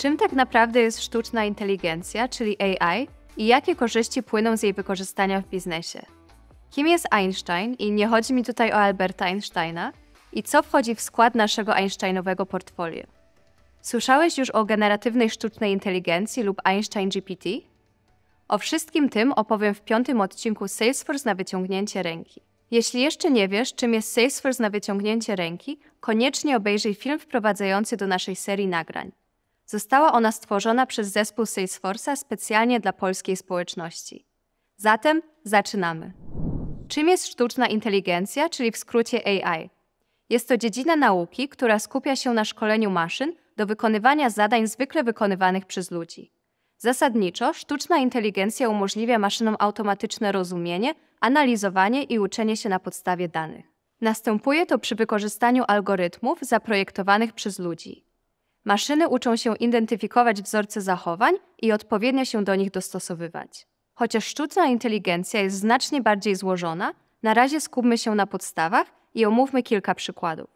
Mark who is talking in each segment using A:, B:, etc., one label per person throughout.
A: Czym tak naprawdę jest sztuczna inteligencja, czyli AI, i jakie korzyści płyną z jej wykorzystania w biznesie? Kim jest Einstein i nie chodzi mi tutaj o Alberta Einsteina? I co wchodzi w skład naszego Einsteinowego portfolio? Słyszałeś już o generatywnej sztucznej inteligencji lub Einstein GPT? O wszystkim tym opowiem w piątym odcinku Salesforce na wyciągnięcie ręki. Jeśli jeszcze nie wiesz, czym jest Salesforce na wyciągnięcie ręki, koniecznie obejrzyj film wprowadzający do naszej serii nagrań. Została ona stworzona przez zespół Salesforce specjalnie dla polskiej społeczności. Zatem zaczynamy. Czym jest sztuczna inteligencja, czyli w skrócie AI? Jest to dziedzina nauki, która skupia się na szkoleniu maszyn do wykonywania zadań zwykle wykonywanych przez ludzi. Zasadniczo sztuczna inteligencja umożliwia maszynom automatyczne rozumienie, analizowanie i uczenie się na podstawie danych. Następuje to przy wykorzystaniu algorytmów zaprojektowanych przez ludzi. Maszyny uczą się identyfikować wzorce zachowań i odpowiednio się do nich dostosowywać. Chociaż sztuczna inteligencja jest znacznie bardziej złożona, na razie skupmy się na podstawach i omówmy kilka przykładów.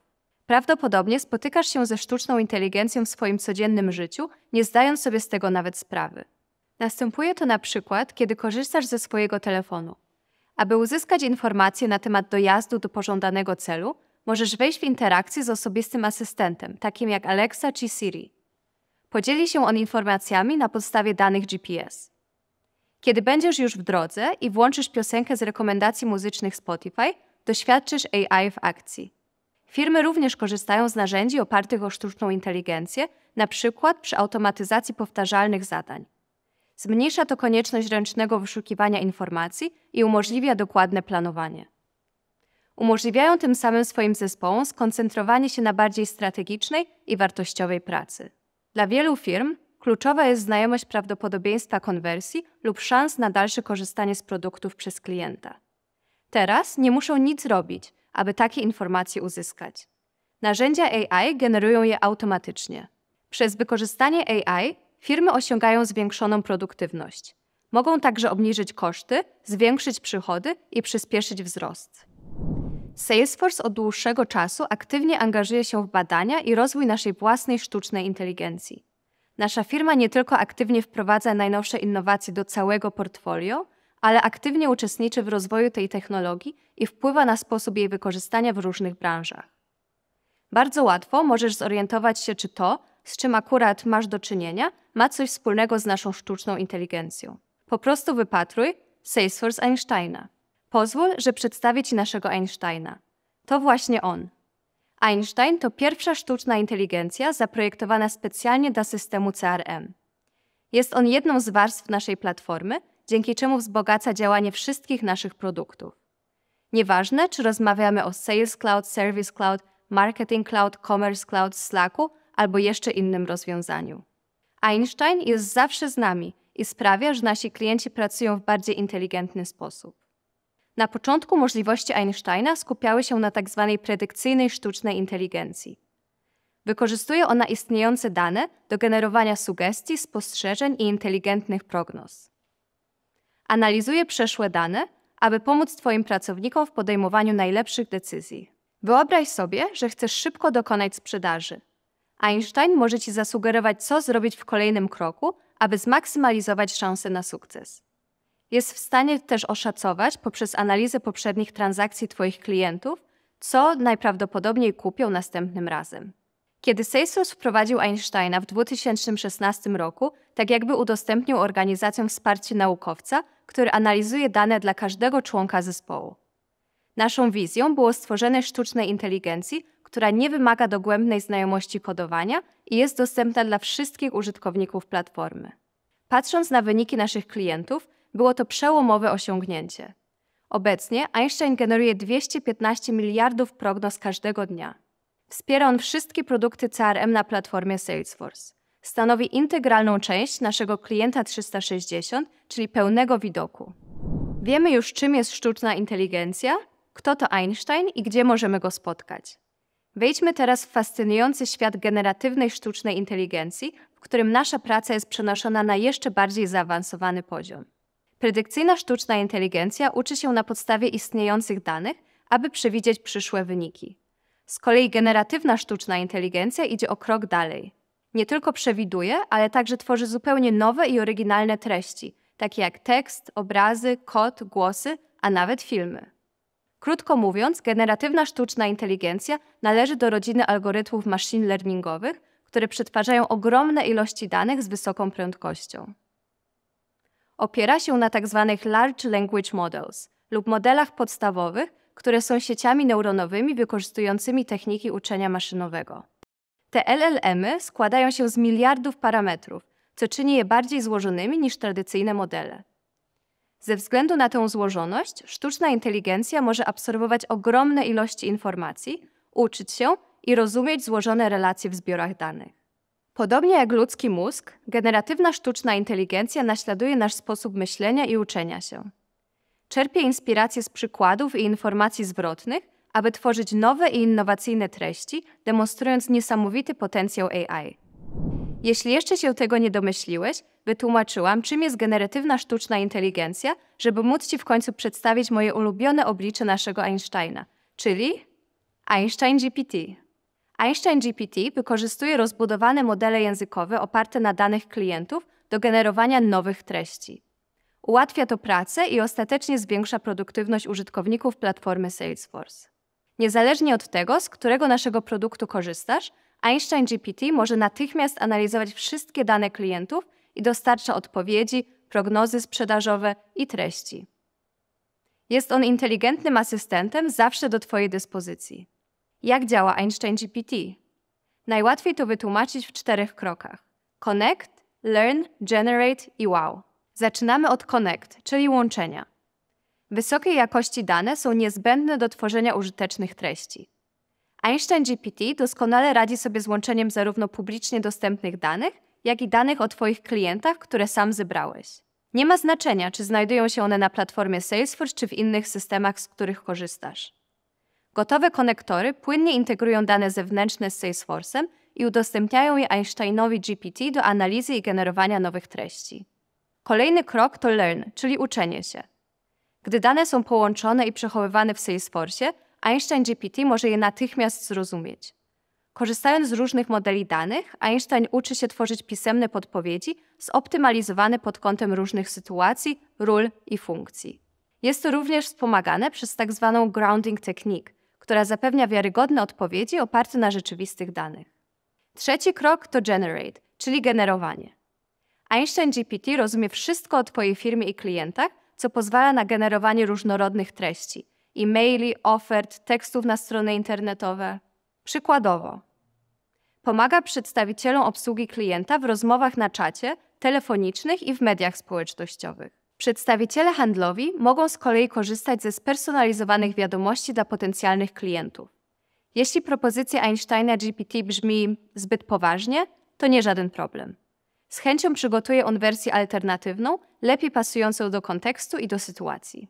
A: Prawdopodobnie spotykasz się ze sztuczną inteligencją w swoim codziennym życiu, nie zdając sobie z tego nawet sprawy. Następuje to na przykład, kiedy korzystasz ze swojego telefonu. Aby uzyskać informacje na temat dojazdu do pożądanego celu, możesz wejść w interakcję z osobistym asystentem, takim jak Alexa czy Siri. Podzieli się on informacjami na podstawie danych GPS. Kiedy będziesz już w drodze i włączysz piosenkę z rekomendacji muzycznych Spotify, doświadczysz AI w akcji. Firmy również korzystają z narzędzi opartych o sztuczną inteligencję, na przykład przy automatyzacji powtarzalnych zadań. Zmniejsza to konieczność ręcznego wyszukiwania informacji i umożliwia dokładne planowanie. Umożliwiają tym samym swoim zespołom skoncentrowanie się na bardziej strategicznej i wartościowej pracy. Dla wielu firm kluczowa jest znajomość prawdopodobieństwa konwersji lub szans na dalsze korzystanie z produktów przez klienta. Teraz nie muszą nic robić, aby takie informacje uzyskać. Narzędzia AI generują je automatycznie. Przez wykorzystanie AI firmy osiągają zwiększoną produktywność. Mogą także obniżyć koszty, zwiększyć przychody i przyspieszyć wzrost. Salesforce od dłuższego czasu aktywnie angażuje się w badania i rozwój naszej własnej sztucznej inteligencji. Nasza firma nie tylko aktywnie wprowadza najnowsze innowacje do całego portfolio, ale aktywnie uczestniczy w rozwoju tej technologii i wpływa na sposób jej wykorzystania w różnych branżach. Bardzo łatwo możesz zorientować się, czy to, z czym akurat masz do czynienia, ma coś wspólnego z naszą sztuczną inteligencją. Po prostu wypatruj Salesforce Einsteina. Pozwól, że przedstawię Ci naszego Einsteina. To właśnie on. Einstein to pierwsza sztuczna inteligencja zaprojektowana specjalnie dla systemu CRM. Jest on jedną z warstw naszej platformy, dzięki czemu wzbogaca działanie wszystkich naszych produktów. Nieważne, czy rozmawiamy o Sales Cloud, Service Cloud, Marketing Cloud, Commerce Cloud, Slacku albo jeszcze innym rozwiązaniu. Einstein jest zawsze z nami i sprawia, że nasi klienci pracują w bardziej inteligentny sposób. Na początku możliwości Einsteina skupiały się na tzw. Tak predykcyjnej sztucznej inteligencji. Wykorzystuje ona istniejące dane do generowania sugestii, spostrzeżeń i inteligentnych prognoz. Analizuje przeszłe dane, aby pomóc Twoim pracownikom w podejmowaniu najlepszych decyzji. Wyobraź sobie, że chcesz szybko dokonać sprzedaży. Einstein może Ci zasugerować, co zrobić w kolejnym kroku, aby zmaksymalizować szanse na sukces jest w stanie też oszacować poprzez analizę poprzednich transakcji Twoich klientów, co najprawdopodobniej kupią następnym razem. Kiedy Salesforce wprowadził Einsteina w 2016 roku, tak jakby udostępnił organizacjom wsparcie naukowca, który analizuje dane dla każdego członka zespołu. Naszą wizją było stworzenie sztucznej inteligencji, która nie wymaga dogłębnej znajomości kodowania i jest dostępna dla wszystkich użytkowników platformy. Patrząc na wyniki naszych klientów, było to przełomowe osiągnięcie. Obecnie Einstein generuje 215 miliardów prognoz każdego dnia. Wspiera on wszystkie produkty CRM na platformie Salesforce. Stanowi integralną część naszego klienta 360, czyli pełnego widoku. Wiemy już, czym jest sztuczna inteligencja, kto to Einstein i gdzie możemy go spotkać. Wejdźmy teraz w fascynujący świat generatywnej sztucznej inteligencji, w którym nasza praca jest przenoszona na jeszcze bardziej zaawansowany poziom. Predykcyjna sztuczna inteligencja uczy się na podstawie istniejących danych, aby przewidzieć przyszłe wyniki. Z kolei generatywna sztuczna inteligencja idzie o krok dalej. Nie tylko przewiduje, ale także tworzy zupełnie nowe i oryginalne treści, takie jak tekst, obrazy, kod, głosy, a nawet filmy. Krótko mówiąc, generatywna sztuczna inteligencja należy do rodziny algorytmów machine learningowych, które przetwarzają ogromne ilości danych z wysoką prędkością opiera się na tzw. Tak large language models lub modelach podstawowych, które są sieciami neuronowymi wykorzystującymi techniki uczenia maszynowego. Te -y składają się z miliardów parametrów, co czyni je bardziej złożonymi niż tradycyjne modele. Ze względu na tę złożoność, sztuczna inteligencja może absorbować ogromne ilości informacji, uczyć się i rozumieć złożone relacje w zbiorach danych. Podobnie jak ludzki mózg, generatywna sztuczna inteligencja naśladuje nasz sposób myślenia i uczenia się. Czerpie inspiracje z przykładów i informacji zwrotnych, aby tworzyć nowe i innowacyjne treści, demonstrując niesamowity potencjał AI. Jeśli jeszcze się tego nie domyśliłeś, wytłumaczyłam, czym jest generatywna sztuczna inteligencja, żeby móc Ci w końcu przedstawić moje ulubione oblicze naszego Einsteina, czyli Einstein GPT. Einstein GPT wykorzystuje rozbudowane modele językowe oparte na danych klientów do generowania nowych treści. Ułatwia to pracę i ostatecznie zwiększa produktywność użytkowników platformy Salesforce. Niezależnie od tego, z którego naszego produktu korzystasz, Einstein GPT może natychmiast analizować wszystkie dane klientów i dostarcza odpowiedzi, prognozy sprzedażowe i treści. Jest on inteligentnym asystentem zawsze do Twojej dyspozycji. Jak działa Einstein GPT? Najłatwiej to wytłumaczyć w czterech krokach: connect, learn, generate i wow. Zaczynamy od connect, czyli łączenia. Wysokiej jakości dane są niezbędne do tworzenia użytecznych treści. Einstein GPT doskonale radzi sobie z łączeniem zarówno publicznie dostępnych danych, jak i danych o Twoich klientach, które sam zebrałeś. Nie ma znaczenia, czy znajdują się one na platformie Salesforce czy w innych systemach, z których korzystasz. Gotowe konektory płynnie integrują dane zewnętrzne z Salesforce'em i udostępniają je Einsteinowi GPT do analizy i generowania nowych treści. Kolejny krok to learn, czyli uczenie się. Gdy dane są połączone i przechowywane w Salesforce, Einstein GPT może je natychmiast zrozumieć. Korzystając z różnych modeli danych, Einstein uczy się tworzyć pisemne podpowiedzi zoptymalizowane pod kątem różnych sytuacji, ról i funkcji. Jest to również wspomagane przez tzw. Tak grounding technique, która zapewnia wiarygodne odpowiedzi oparte na rzeczywistych danych. Trzeci krok to generate, czyli generowanie. Einstein GPT rozumie wszystko o Twojej firmie i klientach, co pozwala na generowanie różnorodnych treści e-maili, ofert, tekstów na strony internetowe. Przykładowo, pomaga przedstawicielom obsługi klienta w rozmowach na czacie, telefonicznych i w mediach społecznościowych. Przedstawiciele handlowi mogą z kolei korzystać ze spersonalizowanych wiadomości dla potencjalnych klientów. Jeśli propozycja Einsteina GPT brzmi zbyt poważnie, to nie żaden problem. Z chęcią przygotuje on wersję alternatywną, lepiej pasującą do kontekstu i do sytuacji.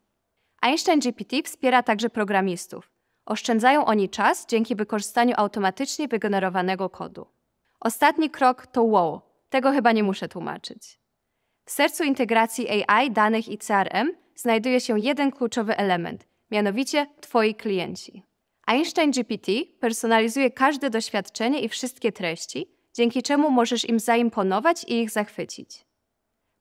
A: Einstein GPT wspiera także programistów. Oszczędzają oni czas dzięki wykorzystaniu automatycznie wygenerowanego kodu. Ostatni krok to wow, tego chyba nie muszę tłumaczyć. W sercu integracji AI, danych i CRM znajduje się jeden kluczowy element, mianowicie Twoi klienci. Einstein GPT personalizuje każde doświadczenie i wszystkie treści, dzięki czemu możesz im zaimponować i ich zachwycić.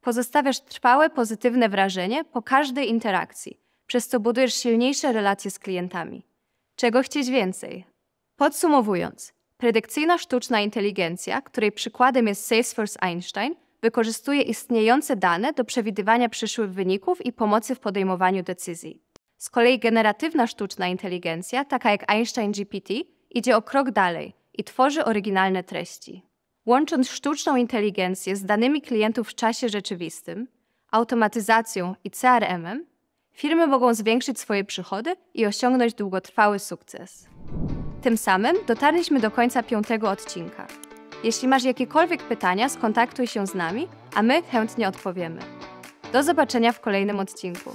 A: Pozostawiasz trwałe, pozytywne wrażenie po każdej interakcji, przez co budujesz silniejsze relacje z klientami. Czego chcieć więcej? Podsumowując, predykcyjna sztuczna inteligencja, której przykładem jest Salesforce Einstein, wykorzystuje istniejące dane do przewidywania przyszłych wyników i pomocy w podejmowaniu decyzji. Z kolei generatywna sztuczna inteligencja, taka jak Einstein GPT, idzie o krok dalej i tworzy oryginalne treści. Łącząc sztuczną inteligencję z danymi klientów w czasie rzeczywistym, automatyzacją i CRM-em, firmy mogą zwiększyć swoje przychody i osiągnąć długotrwały sukces. Tym samym dotarliśmy do końca piątego odcinka. Jeśli masz jakiekolwiek pytania, skontaktuj się z nami, a my chętnie odpowiemy. Do zobaczenia w kolejnym odcinku.